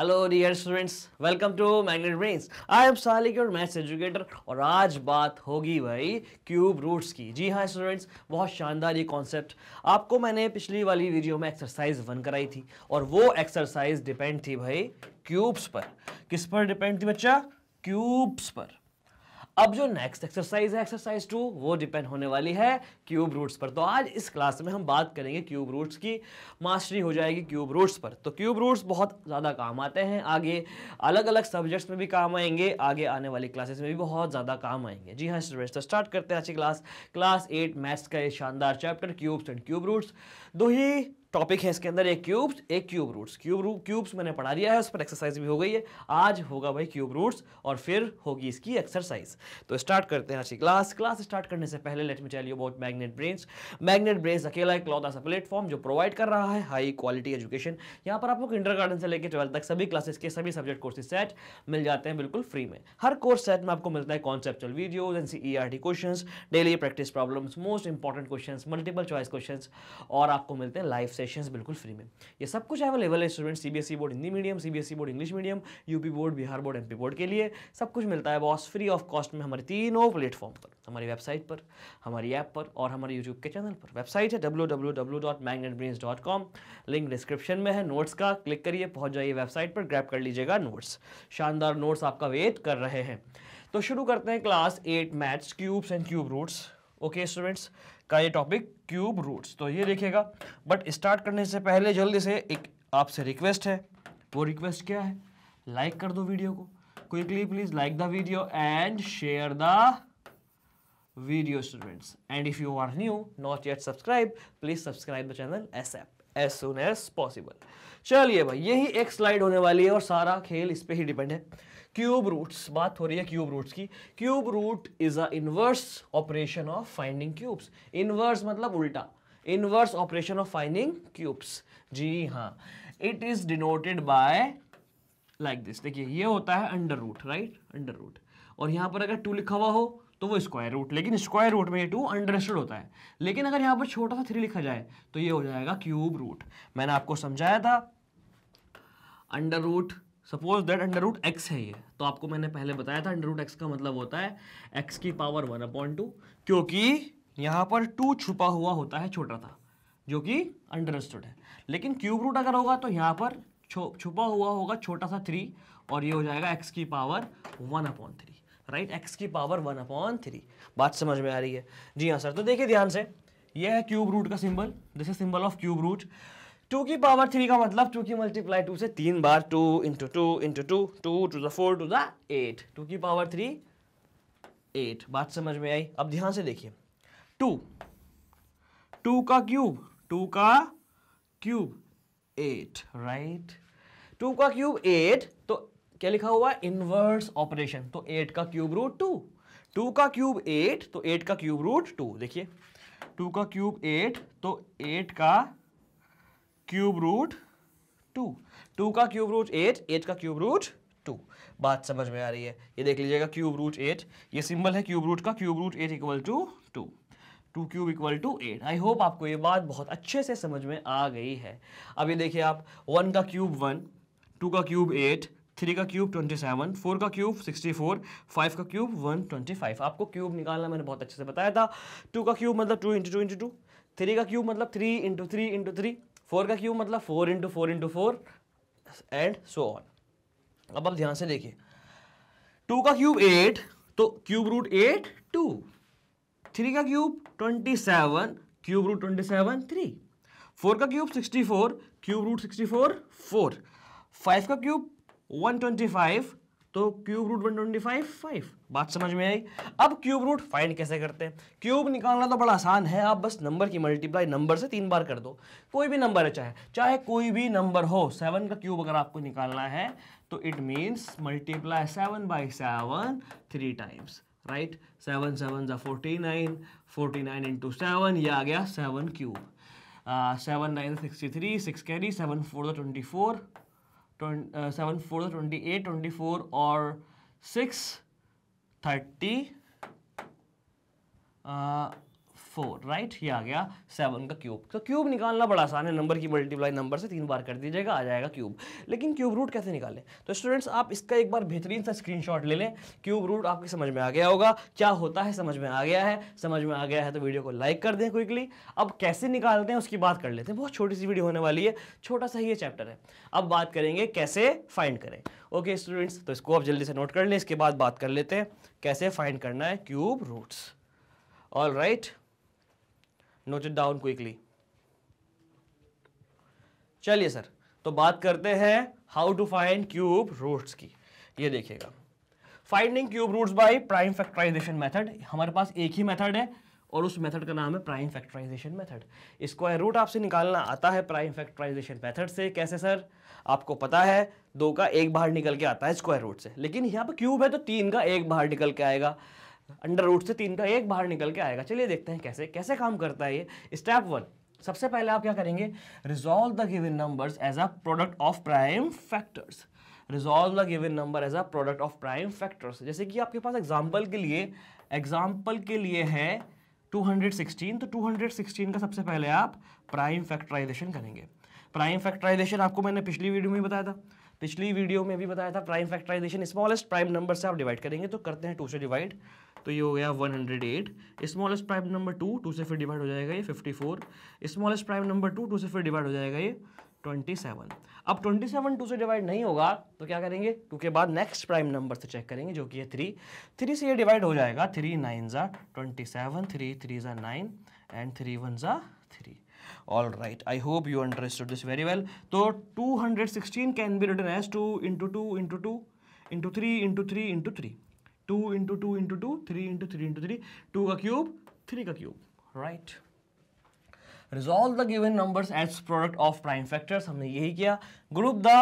Hello dear students welcome to Magnet Brains I am Salik your maths educator और आज बात होगी भाई क्यूब रूट्स की जी हाँ स्टूडेंट्स बहुत शानदार ये कॉन्सेप्ट आपको मैंने पिछली वाली वीडियो में एक्सरसाइज वन कराई थी और वो एक्सरसाइज डिपेंड थी भाई क्यूब्स पर किस पर डिपेंड थी बच्चा क्यूब्स पर अब जो नेक्स्ट एक्सरसाइज है एक्सरसाइज टू वो डिपेंड होने वाली है क्यूब रूट्स पर तो आज इस क्लास में हम बात करेंगे क्यूब रूट्स की मास्टरी हो जाएगी क्यूब रूट्स पर तो क्यूब रूट्स बहुत ज़्यादा काम आते हैं आगे अलग अलग सब्जेक्ट्स में भी काम आएंगे आगे आने वाली क्लासेस में भी बहुत ज़्यादा काम आएंगे जी हाँ स्टूडेंट्स तो स्टार्ट करते हैं अच्छी क्लास क्लास एट मैथ्स का ये शानदार chapter cubes and cube roots दो ही टॉपिक है इसके अंदर एक क्यूब्स एक क्यूब रूट्स क्यूब रू क्यूब्स मैंने पढ़ा दिया है उस पर एक्सरसाइज भी हो गई है आज होगा भाई क्यूब रूट्स और फिर होगी इसकी एक्सरसाइज तो स्टार्ट करते हैं आज की क्लास क्लास स्टार्ट करने से पहले let me tell you about magnet brains magnet brains अकेला एक लौदा सा प्लेटफॉर्म जो प्रोवाइड कर रहा है हाई क्वालिटी एजुकेशन यहाँ पर आपको इंटर से लेकर ट्वेल्थ तक सभी क्लासेस के सभी सब्जेक्ट कोर्सेज सेट मिल जाते हैं बिल्कुल फ्री में हर कोर्स सेट में आपको मिलता है conceptual video N C E R T question daily practice problems most important question multiple choice question और आपको मिलते हैं लाइफ सेशंस बिल्कुल फ्री में ये सब कुछ अवेलेबल है student CBSE board Hindi medium CBSE board English medium UP board Bihar board MP board के लिए सब कुछ मिलता है बॉस फ्री ऑफ कॉस्ट में हमारे तीनों प्लेटफॉर्म पर हमारी वेबसाइट पर हमारी ऐप पर और हमारे यूट्यूब के चैनल पर वेबसाइट है डब्ल्यू लिंक डिस्क्रिप्शन में है नोट्स का क्लिक करिए पहुंच जाइए वेबसाइट पर ग्रैप कर लीजिएगा नोट्स शानदार नोट्स आपका वेट कर रहे हैं तो शुरू करते हैं class eight maths cubes and cube roots okay students का ये टॉपिक क्यूब रूट्स तो ये देखिएगा बट स्टार्ट करने से पहले जल्दी से एक आपसे रिक्वेस्ट है वो रिक्वेस्ट क्या है लाइक कर दो वीडियो को quickly please like the video and share the students and if you are new not yet subscribe please subscribe the channel as एप एज सुन एज पॉसिबल चलिए भाई यही एक स्लाइड होने वाली है और सारा खेल इस पर ही डिपेंड है क्यूब रूट्स बात हो रही है क्यूब रूट्स की cube root is a inverse operation of finding cubes inverse मतलब उल्टा inverse operation of finding cubes जी हाँ it is denoted by like this देखिए ये होता है under root right under root और यहाँ पर अगर टू लिखा हुआ हो तो वो स्क्वायर रूट लेकिन स्क्वायर रूट में ये टू अंडरस्टेड होता है लेकिन अगर यहाँ पर छोटा सा थ्री लिखा जाए तो ये हो जाएगा क्यूब रूट मैंने आपको समझाया था under root suppose that under root X है ये तो आपको मैंने पहले बताया था अंडर रूट एक्स का मतलब होता है एक्स की पावर वन अपॉइंट टू क्योंकि यहाँ पर टू छुपा हुआ होता है छोटा था जो कि अंडरस्टूड है लेकिन क्यूब रूट अगर होगा तो यहाँ पर छुपा हुआ होगा छोटा सा थ्री और ये हो जाएगा एक्स की power one upon three right X की पावर वन अपॉइंट थ्री बात समझ में आ रही है जी हाँ सर तो देखिए ध्यान से यह है क्यूब रूट का symbol this is symbol of cube root two की पावर थ्री का मतलब टू की मल्टीप्लाई टू से तीन बार two into two into two two to the four two to the eight की पावर थ्री एट बात समझ में आई अब ध्यान से देखिए टू टू का क्यूब टू का क्यूब एट राइट टू का क्यूब एट तो क्या लिखा हुआ इनवर्स ऑपरेशन तो एट का क्यूब रूट टू टू का क्यूब एट तो एट का क्यूब रूट टू देखिए टू का क्यूब एट तो एट का क्यूब रूट टू टू का क्यूब रूट एट एट का क्यूब रूट टू बात समझ में आ रही है ये देख लीजिएगा क्यूब रूट एट ये सिंबल है क्यूब रूट का cube root eight equal to two two cube equal to eight I hope आपको ये बात बहुत अच्छे से समझ में आ गई है अब ये देखिए आप वन का क्यूब वन टू का क्यूब एट थ्री का क्यूब ट्वेंटी सेवन फोर का क्यूब सिक्सटी फोर फाइव का क्यूब वन ट्वेंटी फाइव आपको क्यूब निकालना मैंने बहुत अच्छे से बताया था टू का क्यूब मतलब two into two into two three का क्यूब मतलब three into three into three four का क्यूब मतलब four into four into four and so on अब आप ध्यान से देखिए टू का क्यूब एट तो cube root eight two three का cube twenty seven cube root twenty seven three four का cube sixty four cube root sixty four four five का क्यूब वन ट्वेंटी फाइव तो cube root one twenty five five बात समझ में आई अब cube root find कैसे करते हैं क्यूब निकालना तो बड़ा आसान है आप बस नंबर की मल्टीप्लाई नंबर से तीन बार कर दो कोई भी नंबर है चाहे चाहे कोई भी नंबर हो सेवन का क्यूब अगर आपको निकालना है तो it means multiply seven by seven three times right seven seven जो forty nine forty nine into seven ये आ गया seven cube seven nine sixty three six carry seven four जो twenty four Uh, 7 4 28 24 or 6 30 uh, four right ये आ गया seven का cube तो क्यूब निकालना बड़ा आसान है नंबर की मल्टीप्लाई नंबर से तीन बार कर दीजिएगा आ जाएगा क्यूब लेकिन क्यूब रूट कैसे निकालें तो स्टूडेंट्स आप इसका एक बार बेहतरीन सा स्क्रीनशॉट ले लें क्यूब रूट आपके समझ में आ गया होगा क्या होता है समझ में आ गया है समझ में आ गया है तो वीडियो को लाइक कर दें क्विकली अब कैसे निकालते हैं उसकी बात कर लेते हैं बहुत छोटी सी वीडियो होने वाली है छोटा सा ये चैप्टर है अब बात करेंगे कैसे फाइंड करें ओके स्टूडेंट्स तो इसको आप जल्दी से नोट कर लें इसके बाद बात कर लेते हैं कैसे फाइंड करना है cube roots all right right. Note it down quickly चलिए सर तो बात करते हैं how to find cube roots की ये देखिएगा finding cube roots by prime factorisation method हमारे पास एक ही मेथड है और उस मेथड का नाम है prime factorisation method square root आपसे निकालना आता है प्राइम फैक्टराइजेशन मेथड से कैसे सर आपको पता है दो का एक बाहर निकल के आता है स्क्वायर रूट से लेकिन यहाँ पर क्यूब है तो तीन का एक बाहर निकल के आएगा अंडर रूट से तीन का एक बाहर निकल के आएगा चलिए देखते हैं कैसे कैसे काम करता है ये स्टेप वन सबसे पहले आप क्या करेंगे resolve the given numbers as a product of prime factors resolve the given number as a product of prime factors जैसे कि आपके पास एग्जाम्पल के लिए एग्जाम्पल के लिए है 216 तो 216 का सबसे पहले आप प्राइम फैक्टराइजेशन करेंगे प्राइम फैक्टराइजेशन आपको मैंने पिछली वीडियो में बताया था पिछली वीडियो में भी बताया था prime factorisation smallest prime number से आप डिवाइड करेंगे तो करते हैं टू से डिवाइड तो ये हो गया 108 smallest prime number two two से फिर डिवाइड हो जाएगा ये 54 smallest prime number two two से फिर डिवाइड हो जाएगा ये 27 अब 27 टू से डिवाइड नहीं होगा तो क्या करेंगे टू के बाद नेक्स्ट प्राइम नंबर से चेक करेंगे जो कि है थ्री थ्री से ये डिवाइड हो जाएगा थ्री नाइन ज़ा ट्वेंटी सेवन थ्री थ्री ज़ा नाइन एंड थ्री वन ज़ा three all right I hope you understood this very well तो 216 can be written as two into two into two into three into three into three two into two into two three into three into three two का cube three का cube right resolve the given numbers as product of prime factors हमने यही किया group the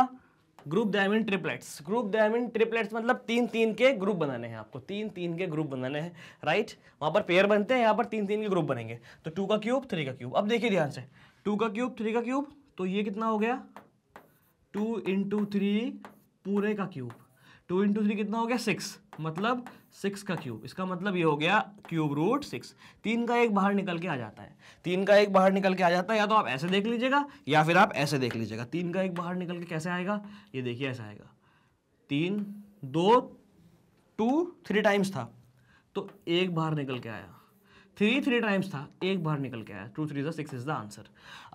group diamond triplets group diamond triplets मतलब तीन तीन के group बनाने हैं आपको तीन तीन के ग्रुप बनाने हैं राइट वहाँ पर पेयर बनते हैं यहाँ पर तीन तीन के ग्रुप बनेंगे तो टू का क्यूब थ्री का क्यूब अब देखिए ध्यान से टू का क्यूब थ्री का क्यूब तो ये कितना हो गया टू इंटू थ्री पूरे का क्यूब टू इंटू थ्री कितना हो गया सिक्स मतलब सिक्स का क्यूब इसका मतलब ये हो गया क्यूब रूट सिक्स तीन का एक बाहर निकल के आ जाता है तीन का एक बाहर निकल के आ जाता है या तो आप ऐसे देख लीजिएगा या फिर आप ऐसे देख लीजिएगा तीन का एक बाहर निकल के कैसे आएगा ये देखिए ऐसा आएगा तीन दो टू थ्री टाइम्स था तो एक बाहर निकल के आया थ्री थ्री टाइम्स था एक बार निकल के आया टू थ्री जो six is the answer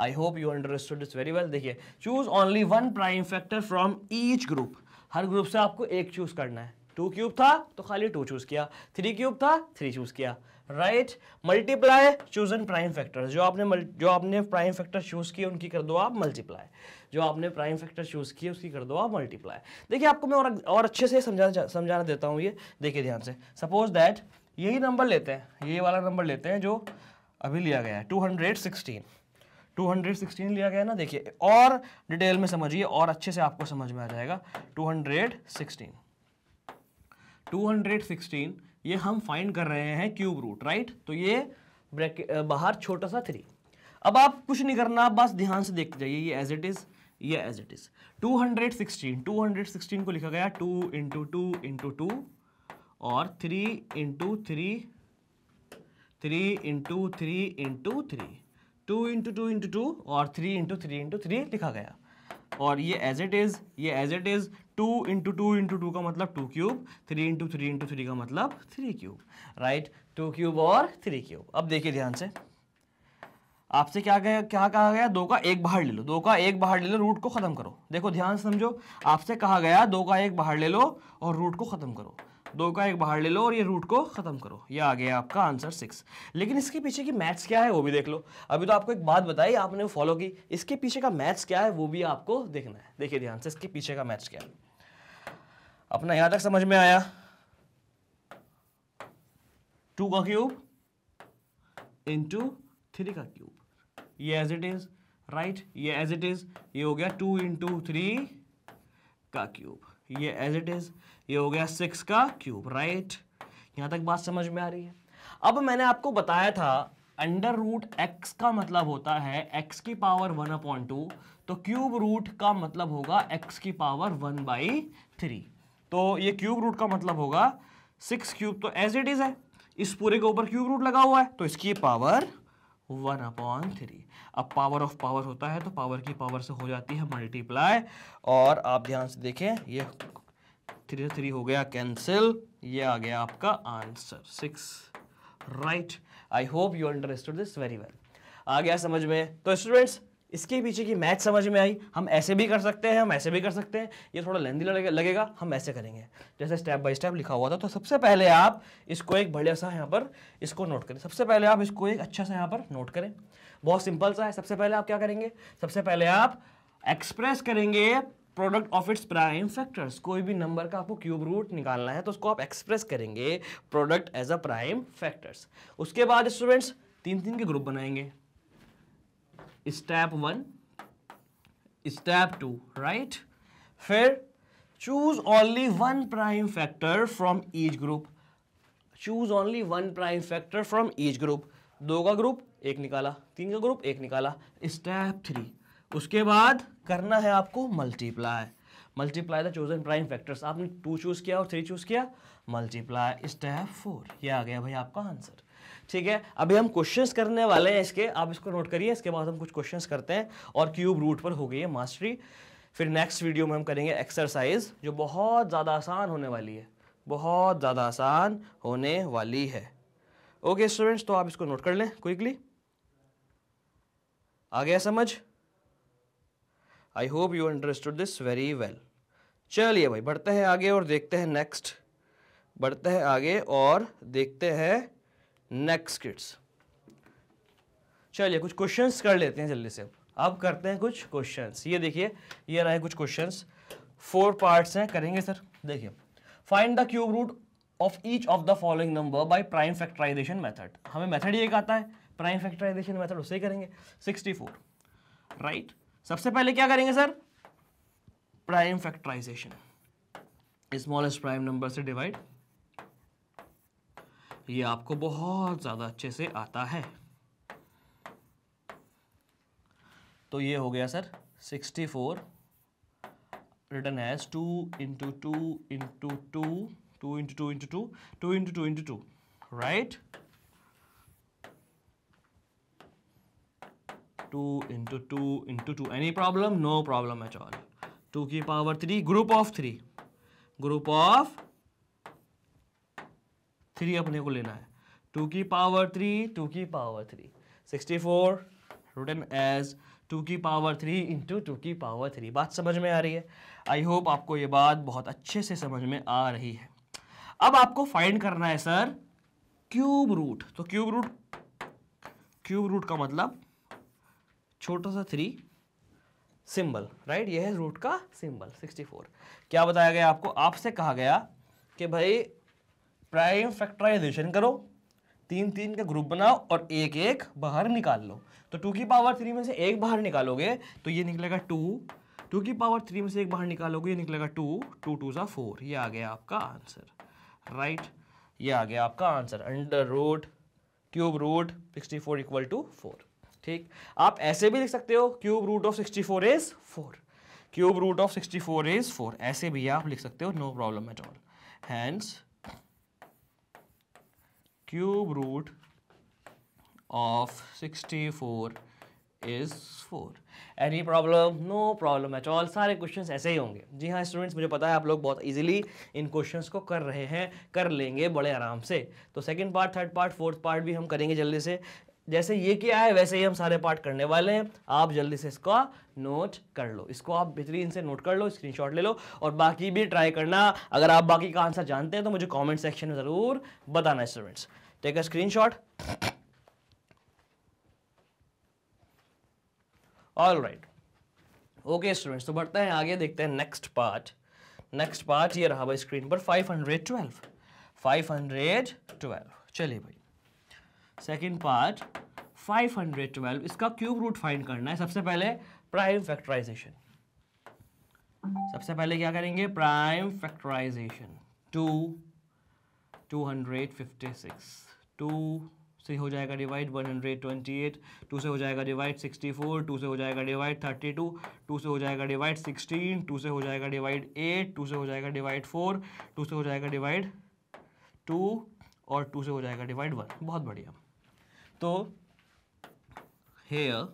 I hope you understood it's very well देखिए choose only one prime factor from each group हर ग्रुप से आपको एक चूज करना है टू क्यूब था तो खाली टू चूज किया थ्री क्यूब था थ्री चूज किया right multiply choose chosen prime factor जो आपने जो आपने प्राइम फैक्टर चूज किए उनकी कर दो आप मल्टीप्लाई जो आपने प्राइम फैक्टर चूज किए उसकी कर दो आप मल्टीप्लाई देखिए आपको मैं और और अच्छे से समझाना समझाना देता हूँ ये देखिए ध्यान से सपोज दैट यही नंबर लेते हैं ये वाला नंबर लेते हैं जो अभी लिया गया है टू हंड्रेड सिक्सटीन 216 लिया गया ना देखिए और डिटेल में समझिए और अच्छे से आपको समझ में आ जाएगा 216 216 ये हम फाइंड कर रहे हैं क्यूब रूट राइट तो ये बाहर छोटा सा थ्री अब आप कुछ नहीं करना आप बस ध्यान से देखते जाइए ये एज इट इज़ ये एज इट इज़ 216 216 को लिखा गया 2 इंटू टू इंटू टू और 3 into three three into three into three two into two into two और three into three into three लिखा गया और ये एज इट इज़ ये as it is two into two into two का मतलब two cube three into three into three का मतलब three cube right two cube और थ्री क्यूब अब देखिए ध्यान से आपसे क्या गया क्या कहा गया दो का एक बाहर ले लो दो का एक बाहर ले लो रूट को ख़त्म करो देखो ध्यान से समझो आपसे कहा गया दो का एक बाहर ले लो और रूट को ख़त्म करो दो का एक बाहर ले लो और ये रूट को ख़त्म करो ये आ गया आपका आंसर सिक्स लेकिन इसके पीछे की मैथ्स क्या है वो भी देख लो अभी तो आपको एक बात बताई आपने फॉलो की इसके पीछे का मैथ्स क्या है वो भी आपको देखना है देखिए ध्यान से इसके पीछे का मैथ्स क्या है अपना यहां तक समझ में आया टू का क्यूब इंटू थ्री का क्यूब ये एज इट इज़ राइट ये एज इट इज़ ये हो गया टू इंटू थ्री का क्यूब ये एज इट इज ये हो गया सिक्स का क्यूब राइट यहां तक बात समझ में आ रही है अब मैंने आपको बताया था अंडर रूट एक्स का मतलब होता है एक्स की पावर वन अपॉइंट टू तो क्यूब रूट का मतलब होगा एक्स की पावर वन बाई थ्री तो ये क्यूब रूट का मतलब होगा सिक्स क्यूब तो एज इट इज है इस पूरे के ऊपर क्यूब रूट लगा हुआ है तो इसकी पावर वन अपॉन थ्री अब पावर ऑफ पावर होता है तो पावर की पावर से हो जाती है मल्टीप्लाई और आप ध्यान से देखें ये थ्री थ्री हो गया कैंसिल ये आ गया आपका answer six right I hope you understood this very well आ गया समझ में तो स्टूडेंट्स इसके पीछे की मैच समझ में आई हम ऐसे भी कर सकते हैं हम ऐसे भी कर सकते हैं ये थोड़ा लेंदी लगे, लगेगा हम ऐसे करेंगे जैसे स्टेप बाय स्टेप लिखा हुआ था तो सबसे पहले आप इसको एक बढ़िया सा यहाँ पर इसको नोट करें सबसे पहले आप इसको एक अच्छा सा यहाँ पर नोट करें बहुत सिंपल सा है सबसे पहले आप क्या करेंगे सबसे पहले आप एक्सप्रेस करेंगे product of its prime factors कोई भी नंबर का आपको क्यूब रूट निकालना है तो उसको आप एक्सप्रेस करेंगे product as a prime factors उसके बाद स्टूडेंट्स तीन तीन के ग्रुप बनाएंगे step one step two right फिर choose only one prime factor from each group choose only one prime factor from each group दो का ग्रुप एक निकाला तीन का ग्रुप एक निकाला स्टेप थ्री उसके बाद करना है आपको multiply multiply the chosen prime factors आपने टू चूज़ किया और थ्री चूज़ किया मल्टीप्लाई स्टेप फोर ये आ गया भाई आपका आंसर ठीक है अभी हम क्वेश्चंस करने वाले हैं इसके आप इसको नोट करिए इसके बाद हम कुछ क्वेश्चंस करते हैं और क्यूब रूट पर हो गई है मास्टरी फिर नेक्स्ट वीडियो में हम करेंगे एक्सरसाइज जो बहुत ज़्यादा आसान होने वाली है बहुत ज़्यादा आसान होने वाली है ओके स्टूडेंट्स तो आप इसको नोट कर लें क्विकली आ गया समझ I hope you understood this very well चलिए भाई बढ़ते हैं आगे और देखते हैं नेक्स्ट बढ़ते हैं आगे और देखते हैं नेक्स्ट किड्स चलिए कुछ क्वेश्चंस कर लेते हैं जल्दी से अब करते हैं कुछ क्वेश्चंस ये देखिए ये रहे कुछ क्वेश्चंस फोर पार्ट्स हैं करेंगे सर देखिए find the cube root of each of the following number by prime factorisation method हमें मेथड ये कहता है प्राइम फैक्टराइजेशन मेथड उसे करेंगे फोर राइट सबसे पहले क्या करेंगे sir prime factorisation smallest prime number से डिवाइड ये आपको बहुत ज़्यादा अच्छे से आता है तो ये हो गया sir 64 four written as two into two into two two into two into two two into two into two right two into two into two any problem no problem at all two की power three group of three group of three अपने को लेना है two की power three two की power three sixty four written as two की power three into two की power three बात समझ में आ रही है आई होप आपको ये बात बहुत अच्छे से समझ में आ रही है अब आपको फाइंड करना है सर क्यूब रूट तो क्यूब रूट क्यूब रूट का मतलब छोटा सा थ्री सिंबल राइट यह है रूट का सिंबल फोर क्या बताया गया आपको आपसे कहा गया कि भाई प्राइम फैक्टराइजेशन करो तीन तीन का ग्रुप बनाओ और एक एक बाहर निकाल लो तो टू की पावर थ्री में से एक बाहर निकालोगे तो ये निकलेगा टू टू की पावर थ्री में से एक बाहर निकालोगे ये निकलेगा टू टू टू सा फोर ये आ गया आपका आंसर राइट ये आ गया आपका answer under root cube root sixty four equal to four ठीक आप ऐसे भी लिख सकते हो cube root of sixty four is four cube root of sixty four is four ऐसे भी आप लिख सकते हो no problem at all hence cube root of 64 is 4 any problem no problem at all सारे क्वेश्चंस ऐसे ही होंगे जी हाँ स्टूडेंट्स मुझे पता है आप लोग बहुत इजीली इन क्वेश्चंस को कर रहे हैं कर लेंगे बड़े आराम से तो second part third part fourth part भी हम करेंगे जल्दी से जैसे ये किया है वैसे ही हम सारे पार्ट करने वाले हैं आप जल्दी से इसका नोट कर लो इसको आप बेहतरीन से नोट कर लो स्क्रीनशॉट ले लो और बाकी भी ट्राई करना अगर आप बाकी का आंसर जानते हैं तो मुझे कमेंट सेक्शन में ज़रूर बताना students take a screenshot all right okay students तो बढ़ते हैं आगे देखते हैं नेक्स्ट पार्ट नेक्स्ट पार्ट ये रहा भाई स्क्रीन पर 512 512 चलिए भाई सेकंड पार्ट 512 इसका क्यूब रूट फाइंड करना है सबसे पहले प्राइम फैक्टराइजेशन सबसे पहले क्या करेंगे prime factorization two two hundred fifty six two से हो जाएगा डिवाइड 128 टू से हो जाएगा डिवाइड 64 टू से हो जाएगा डिवाइड 32 टू से हो जाएगा डिवाइड 16 टू से हो जाएगा डिवाइड 8 टू से हो जाएगा डिवाइड 4 टू से हो जाएगा डिवाइड 2 और टू से हो जाएगा डिवाइड 1 बहुत बढ़िया तो here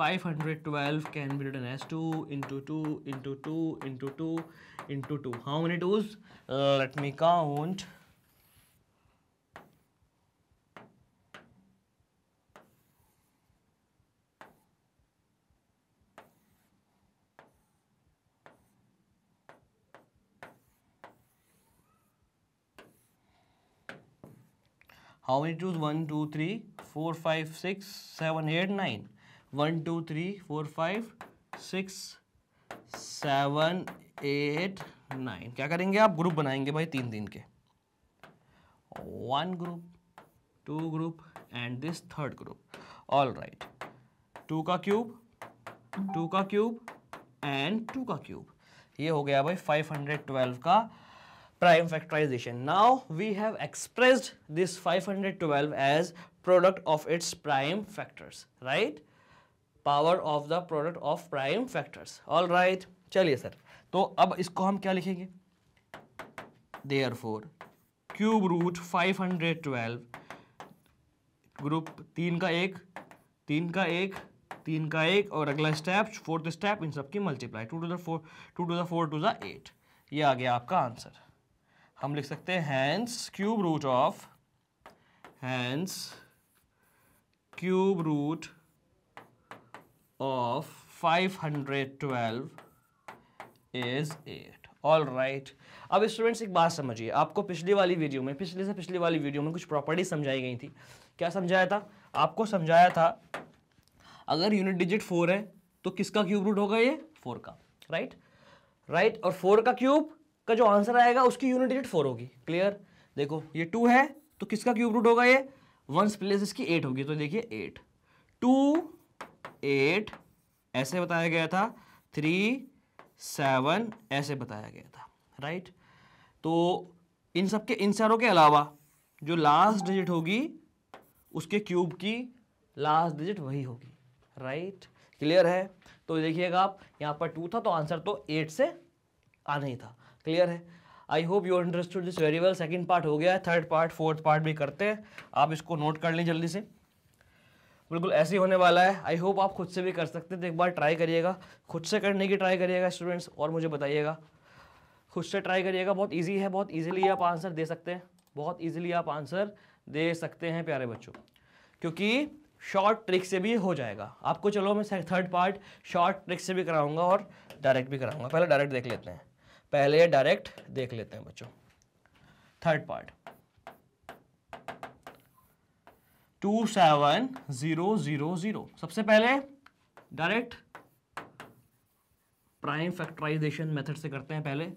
512 can be written as 2 into 2 into 2 into 2 into 2. How many twos let me count how many twos one two three four five six seven eight nine one two three four five six seven eight nine क्या करेंगे आप group बनाएंगे भाई तीन दिन के one group two group and this third group all right two का cube two का क्यूब एंड टू का क्यूब ये हो गया भाई 512 का prime factorization. Now we have expressed this 512 as product of its prime factors, right? Power of the product of prime factors. All right. chaliye sir to ab isko hum kya likhenge therefore cube root 512 group 3 ka group 3 ka एक तीन का एक तीन का एक और अगला step fourth step इन सब की multiply two to the four two to द द एट ये आ गया आपका आंसर हम लिख सकते हैं hence cube root of hence cube root of 512 is 8 all right अब स्टूडेंट्स एक बात समझिए आपको पिछली वाली वीडियो में पिछले से पिछली वाली वीडियो में कुछ प्रॉपर्टी समझाई गई थी क्या समझाया था आपको समझाया था अगर यूनिट डिजिट फोर है तो किसका क्यूब रूट होगा ये फोर का राइट right? Right right? और फोर का क्यूब का जो आंसर आएगा उसकी यूनिट डिजिट फोर होगी क्लियर देखो ये टू है तो किसका क्यूब रूट होगा ये वंस प्लेस इसकी एट होगी तो देखिए एट टू एट ऐसे बताया गया था थ्री सेवन ऐसे बताया गया था राइट तो इन सबके इन सारों के अलावा जो लास्ट डिजिट होगी उसके क्यूब की लास्ट डिजिट वही होगी राइट क्लियर है तो देखिएगा आप यहाँ पर टू था तो आंसर तो एट से आना ही था क्लियर है I hope you understood this very well second part हो गया है थर्ड पार्ट फोर्थ पार्ट भी करते हैं आप इसको नोट कर लें जल्दी से बिल्कुल ऐसे ही होने वाला है आई होप आप खुद से भी कर सकते हैं तो एक बार ट्राई करिएगा खुद से करने की ट्राई करिएगा स्टूडेंट्स और मुझे बताइएगा खुद से ट्राई करिएगा बहुत ईजी है बहुत ईजिली आप आंसर दे सकते हैं बहुत ईजिली आप आंसर दे सकते हैं प्यारे बच्चों क्योंकि शॉर्ट ट्रिक से भी हो जाएगा आपको चलो मैं थर्ड पार्ट शॉर्ट ट्रिक से भी कराऊंगा और डायरेक्ट भी कराऊंगा पहले डायरेक्ट देख लेते हैं पहले डायरेक्ट देख लेते हैं बच्चों third part two seven zero zero zero सबसे पहले डायरेक्ट प्राइम फैक्टराइजेशन मेथड से करते हैं पहले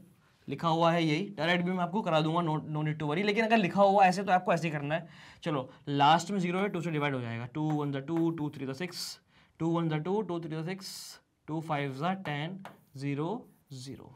लिखा हुआ है यही डायरेक्ट भी मैं आपको करा दूंगा no no need to worry लेकिन अगर लिखा हुआ ऐसे तो आपको ऐसे ही करना है चलो लास्ट में जीरो है टू से डिवाइड हो जाएगा टू वन जो टू टू थ्री दिक्स सिक्स टू वन जो टू टू थ्री दिक्स सिक्स टू फाइव जो ten zero zero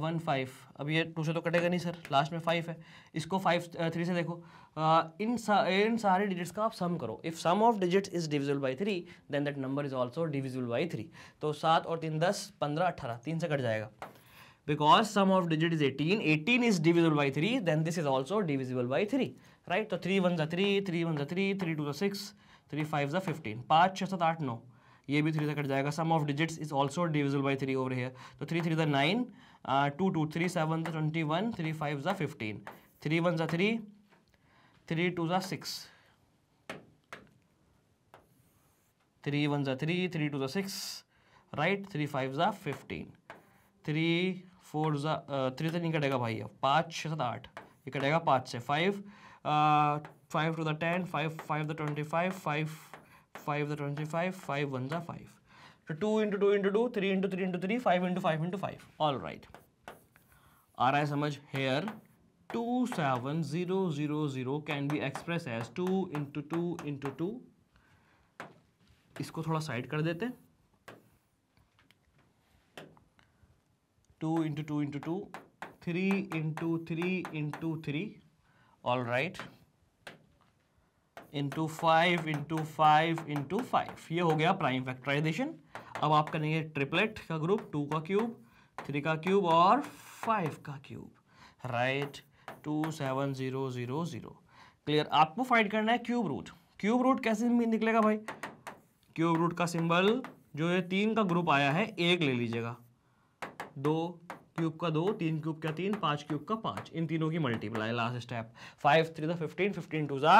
one five अब ये टू से तो कटेगा नहीं सर लास्ट में फाइव है इसको फाइव थ्री से देखो इन इन सारे डिजिट्स का आप सम करो if sum of digits is divisible by three then that number is also divisible by three तो सात और तीन दस पंद्रह अट्ठारह तीन से कट जाएगा because sum of digit is eighteen eighteen is divisible by three then this is also divisible by three right तो थ्री वन ज थ्री थ्री वन ज थ्री थ्री टू ज़ा सिक्स थ्री फाइव ज़ा fifteen पाँच छः सात आठ नौ ये भी थ्री से कट जाएगा sum of digits is also divisible by three over here तो थ्री थ्री ज़ा nine two two three seven ज़ा ट्वेंटी वन थ्री फाइव ज़ा फिफ्टीन थ्री वन ज़ा थ्री थ्री टू ज़ा सिक्स थ्री वन ज़ा three three two ज़ा six right three five ज़ा fifteen three four ज़ा थ्री तो नहीं कटेगा भाई अब पाँच छः सात आठ ये कटेगा पाँच से फाइव फाइव टू द ten five five the twenty five five five the twenty five five one ज़ा फाइव तो two into two into two three into three into three five into five into five all right आ रहा है समझ here two seven zero zero zero can be express as two into two into two इसको थोड़ा side कर देते two into two into two three into three into three all right into five into five into five ये हो गया prime factorisation अब आप करेंगे ट्रिपलेट का ग्रुप टू का क्यूब थ्री का क्यूब और फाइव का cube right two seven zero zero zero clear आपको फाइंड करना है क्यूब रूट क्यूब रूट कैसे निकलेगा भाई क्यूब रूट का सिंबल जो ये तीन का ग्रुप आया है एक ले लीजिएगा दो क्यूब का दो तीन क्यूब का तीन पाँच क्यूब का पाँच इन तीनों की multiply last step five three दिफ्टीन फिफ्टीन फिफ्टीन टू ज़ा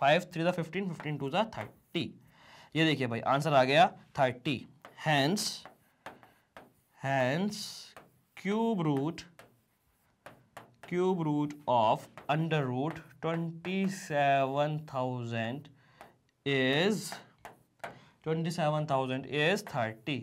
फाइव थ्री ज़ा फिफ्टीन फिफ्टीन टू ज़ा थर्टी ये देखिए भाई आंसर आ गया thirty hence hence cube root cube root of under root twenty seven thousand is twenty seven thousand is thirty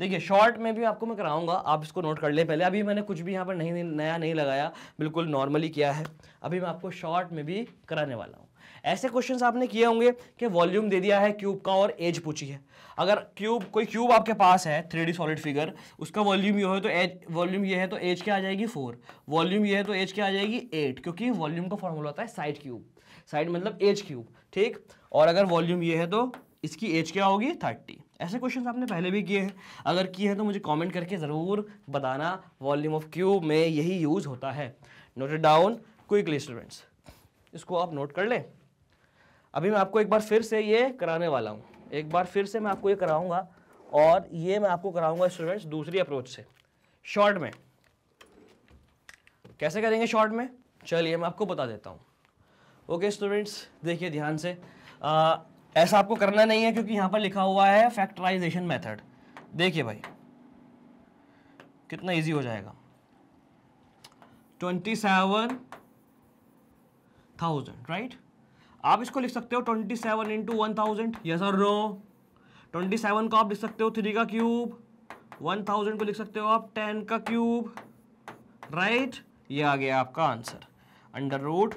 देखिए शॉर्ट में भी आपको मैं कराऊंगा आप इसको नोट कर लें पहले अभी मैंने कुछ भी यहाँ पर नहीं नया नहीं लगाया बिल्कुल नॉर्मली किया है अभी मैं आपको शॉर्ट में भी कराने वाला हूँ ऐसे क्वेश्चंस आपने किए होंगे कि वॉल्यूम दे दिया है क्यूब का और एज पूछी है अगर क्यूब कोई क्यूब आपके पास है थ्री डी सॉलिड फिगर उसका वॉल्यूम तो ये है तो एज वॉल्यूम ये है तो एज क्या आ जाएगी फोर वॉल्यूम ये है तो एज क्या आ जाएगी एट क्योंकि वॉल्यूम का फॉर्मूला होता है साइड क्यूब साइड मतलब एज क्यूब ठीक और अगर वॉल्यूम ये है तो इसकी एज क्या होगी थर्टी ऐसे क्वेश्चन आपने पहले भी किए हैं अगर किए हैं तो मुझे कमेंट करके ज़रूर बताना वॉल्यूम ऑफ क्यूब में यही यूज़ होता है नोट डाउन क्विकली स्टूडेंट्स इसको आप नोट कर लें अभी मैं आपको एक बार फिर से ये कराने वाला हूँ एक बार फिर से मैं आपको ये कराऊंगा और ये मैं आपको कराऊंगा स्टूडेंट्स दूसरी अप्रोच से शॉर्ट में कैसे करेंगे शॉर्ट में चलिए मैं आपको बता देता हूँ ओके स्टूडेंट्स देखिए ध्यान से आ, ऐसा आपको करना नहीं है क्योंकि यहाँ पर लिखा हुआ है फैक्टराइजेशन मेथड देखिए भाई कितना इजी हो जाएगा ट्वेंटी सेवन थाउजेंड राइट आप इसको लिख सकते हो twenty seven into one thousand yes और नो ट्वेंटी सेवन को आप लिख सकते हो थ्री का क्यूब वन थाउजेंड को लिख सकते हो आप टेन का क्यूब राइट right? ये आ गया आपका answer under root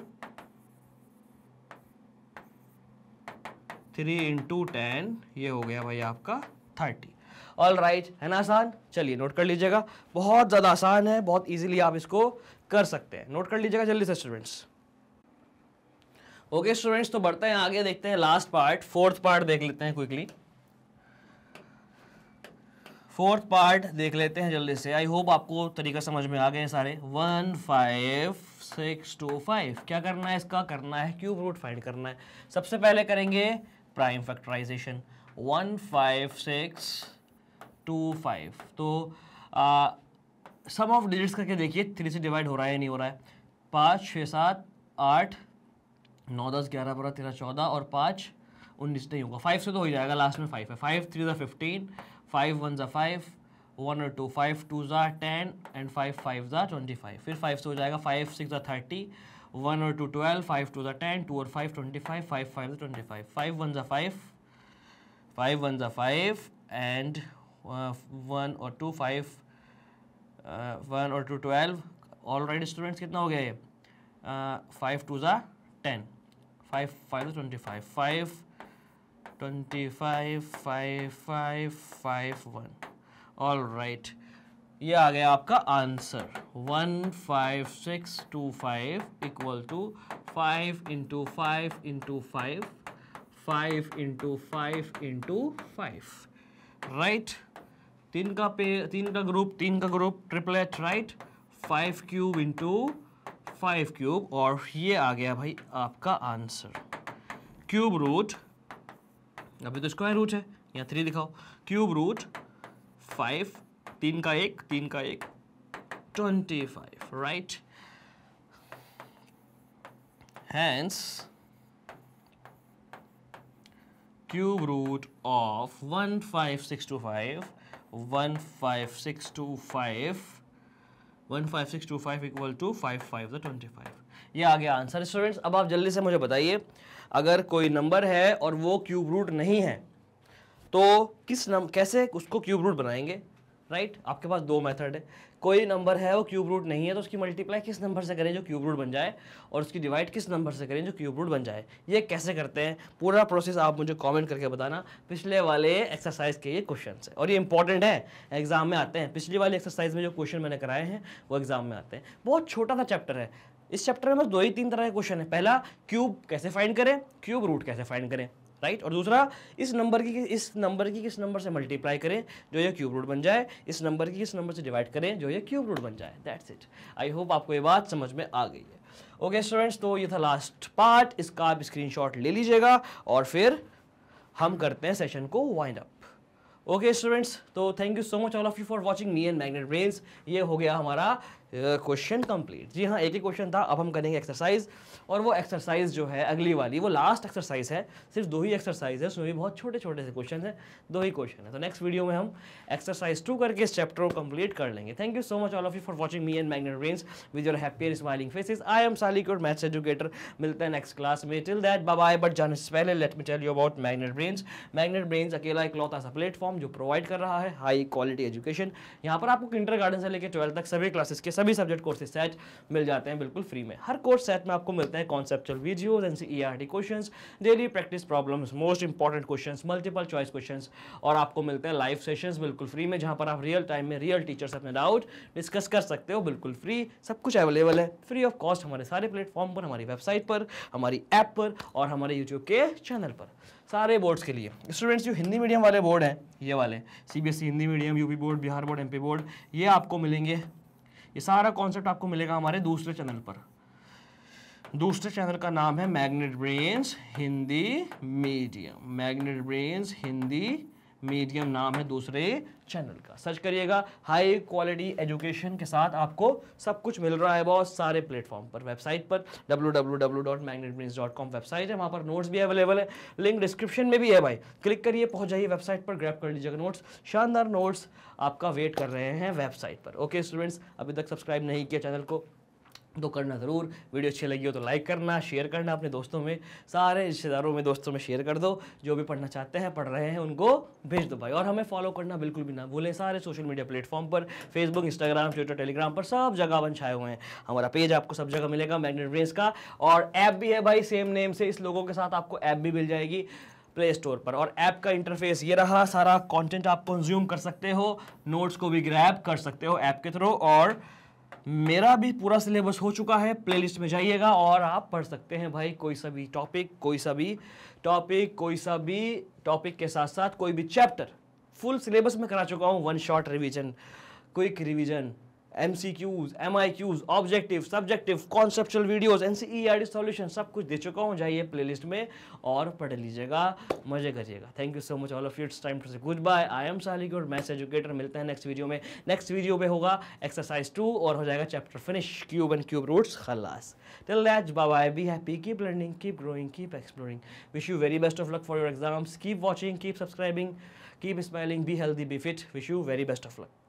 three into ten ये हो गया भाई आपका थर्टी ऑल राइट है ना आसान चलिए नोट कर लीजिएगा बहुत ज़्यादा आसान है बहुत इजीली आप इसको कर सकते हैं नोट कर लीजिएगा जल्दी से स्टूडेंट्स ओके स्टूडेंट्स तो बढ़ते हैं आगे देखते हैं लास्ट पार्ट फोर्थ पार्ट देख लेते हैं क्विकली फोर्थ पार्ट देख लेते हैं जल्दी से आई होप आपको तरीका समझ में आ गए हैं सारे one five six two five क्या करना है इसका करना है क्यूब रूट फाइंड करना है सबसे पहले करेंगे prime factorization one five six two five तो सम ऑफ डिजिट्स करके देखिए थ्री से डिवाइड हो रहा है या नहीं हो रहा है पाँच छः सात आठ नौ दस ग्यारह बारह तेरह चौदह और पाँच उन्नीस नहीं होगा फाइव से तो हो जाएगा लास्ट में फाइव है फाइव थ्री ज़ा फिफ्टीन फाइव वन ज़ा फाइव वन और टू फाइव टू ज़ा टेन एंड फाइव फाइव ज़ा ट्वेंटी फाइव फिर फाइव से हो जाएगा फाइव सिक्स ज़ा थर्टी वन और टू ट्वेल्व फाइव टू ज़ा टेन टू और five twenty five five five twenty five five one ज़ा फाइव फाइव वन ज़ा फाइव एंड वन और टू फाइव वन और two twelve all right students कितना हो गया ये फाइव टू ज़ा ten five five twenty five five twenty five five five five one all right ये आ गया आपका answer one five six two five equal to five into five into five five into five into five right तीन का पे तीन का group तीन का group triplet right five cube into five cube और ये आ गया भाई आपका आंसर क्यूब रूट अभी तो स्क्वायर रूट है यहाँ थ्री दिखाओ क्यूब रूट फाइव तीन का एक तीन का एक twenty five right hence cube root of one five six two five one five six two five one five six two five equal to five five the twenty five ये आ गया answer students अब आप जल्दी से मुझे बताइए अगर कोई नंबर है और वो क्यूब रूट नहीं है तो किस नंबर कैसे उसको क्यूब रूट बनाएंगे राइट right? आपके पास दो मेथड है कोई नंबर है वो क्यूब रूट नहीं है तो उसकी मल्टीप्लाई किस नंबर से करें जो क्यूब रूट बन जाए और उसकी डिवाइड किस नंबर से करें जो क्यूब रूट बन जाए ये कैसे करते हैं पूरा प्रोसेस आप मुझे कमेंट करके बताना पिछले वाले एक्सरसाइज के ये क्वेश्चन है और ये इंपॉर्टेंट है एग्जाम में आते हैं पिछले वाली एक्सरसाइज में जो क्वेश्चन मैंने कराए हैं वो एग्जाम में आते हैं बहुत छोटा सा चैप्टर है इस चैप्टर में बस दो ही तीन तरह के क्वेश्चन है पहला क्यूब कैसे फाइंड करें क्यूब रूट कैसे फाइंड करें राइट और दूसरा इस नंबर की इस नंबर की किस नंबर से मल्टीप्लाई करें जो ये क्यूब रूट बन जाए इस नंबर की किस नंबर से डिवाइड करें जो ये क्यूब रूट बन जाए दैट्स इट आई होप आपको ये बात समझ में आ गई है ओके okay, स्टूडेंट्स तो ये था लास्ट पार्ट इसका आप स्क्रीन ले लीजिएगा और फिर हम करते हैं सेशन को वाइंड अप ओके स्टूडेंट्स तो thank you so much all of you for watching me and magnet brains ये हो गया हमारा क्वेश्चन uh, कंप्लीट जी हाँ एक ही क्वेश्चन था अब हम करेंगे एक्सरसाइज और वो एक्सरसाइज जो है अगली वाली वो लास्ट एक्सरसाइज है सिर्फ दो ही एक्सरसाइज है उसमें भी बहुत छोटे छोटे से क्वेश्चन हैं दो ही क्वेश्चन है तो नेक्स्ट वीडियो में हम एक्सरसाइज टू करके इस चैप्टर को कंप्लीट कर लेंगे thank you so much all of you for watching me and magnet brains with your happy smiling faces I am Salik your maths educator मिलते हैं नेक्स्ट क्लास में टिल दैट बाय बट जान से पहले let me tell you about magnet brains magnet brains अकेला एक लौता सा platform जो प्रोवाइड कर रहा है हाई क्वालिटी एजुकेशन यहाँ पर आपको इंटर गार्डन से लेकर ट्वेल्थ तक सभी क्लासेस के सभी सब्जेक्ट कोर्सेज सेट मिल जाते हैं बिल्कुल फ्री में हर कोर्स सेट में आपको मिलते हैं conceptual videos N C question daily practice problem most important question multiple choice question और आपको मिलते हैं लाइव सेशन बिल्कुल फ्री में जहाँ पर आप रियल टाइम में रियल टीचर्स अपने डाउट डिस्कस कर सकते हो बिल्कुल फ्री सब कुछ अवेलेबल है फ्री ऑफ कॉस्ट हमारे सारे प्लेटफॉर्म पर हमारी वेबसाइट पर हमारी ऐप पर और हमारे यूट्यूब के चैनल पर सारे बोर्ड्स के लिए स्टूडेंट्स जो हिंदी मीडियम वाले बोर्ड हैं ये वाले CBSE e, Hindi medium UP board Bihar board MP board ये आपको मिलेंगे ये सारा कॉन्सेप्ट आपको मिलेगा हमारे दूसरे चैनल पर दूसरे चैनल का नाम है magnet brains Hindi medium magnet brains Hindi medium नाम है दूसरे चैनल का सर्च करिएगा हाई क्वालिटी एजुकेशन के साथ आपको सब कुछ मिल रहा है बहुत सारे प्लेटफॉर्म पर वेबसाइट पर www.magnetbrains.com वेबसाइट है वहाँ पर नोट्स भी अवेलेबल है लिंक डिस्क्रिप्शन में भी है भाई क्लिक करिए पहुँच जाइए वेबसाइट पर ग्रैप कर लीजिएगा नोट्स शानदार नोट्स आपका वेट कर रहे हैं वेबसाइट पर ओके स्टूडेंट्स अभी तक सब्सक्राइब नहीं किया चैनल को तो करना ज़रूर वीडियो अच्छी लगी हो तो लाइक करना शेयर करना अपने दोस्तों में सारे रिश्तेदारों में दोस्तों में शेयर कर दो जो भी पढ़ना चाहते हैं पढ़ रहे हैं उनको भेज दो भाई और हमें फॉलो करना बिल्कुल भी ना भूलें सारे सोशल मीडिया प्लेटफॉर्म पर फेसबुक इंस्टाग्राम ट्विटर टेलीग्राम पर सब जगह बन छाए हुए हैं हमारा पेज आपको सब जगह मिलेगा मैगनेट ब्रेस का और ऐप भी है भाई सेम नेम से इस लोगों के साथ आपको ऐप भी मिल जाएगी प्ले स्टोर पर और ऐप का इंटरफेस ये रहा सारा कॉन्टेंट आप कंज्यूम कर सकते हो नोट्स को भी ग्रैप कर सकते हो ऐप के थ्रू और मेरा भी पूरा सिलेबस हो चुका है प्लेलिस्ट में जाइएगा और आप पढ़ सकते हैं भाई कोई सा भी टॉपिक कोई सा भी टॉपिक कोई सा भी टॉपिक के साथ साथ कोई भी चैप्टर फुल सिलेबस में करा चुका हूँ one short revision quick revision M C Qs M I Qs objective subjective conceptual videos N C E R D solution सब कुछ दे चुका हूँ जाइए प्ले लिस्ट में और पढ़ लीजिएगा मजे करिएगा thank you so much all of यूट्स time to say good bye I am Salik your maths educator मिलते हैं नेक्स्ट वीडियो में नेक्स्ट वीडियो में होगा एक्सरसाइज टू और हो जाएगा chapter finish cube and cube roots खलास till that bye be happy keep learning keep growing keep exploring wish you very best of luck for your exams keep watching keep subscribing keep smiling be healthy be fit wish you very best of luck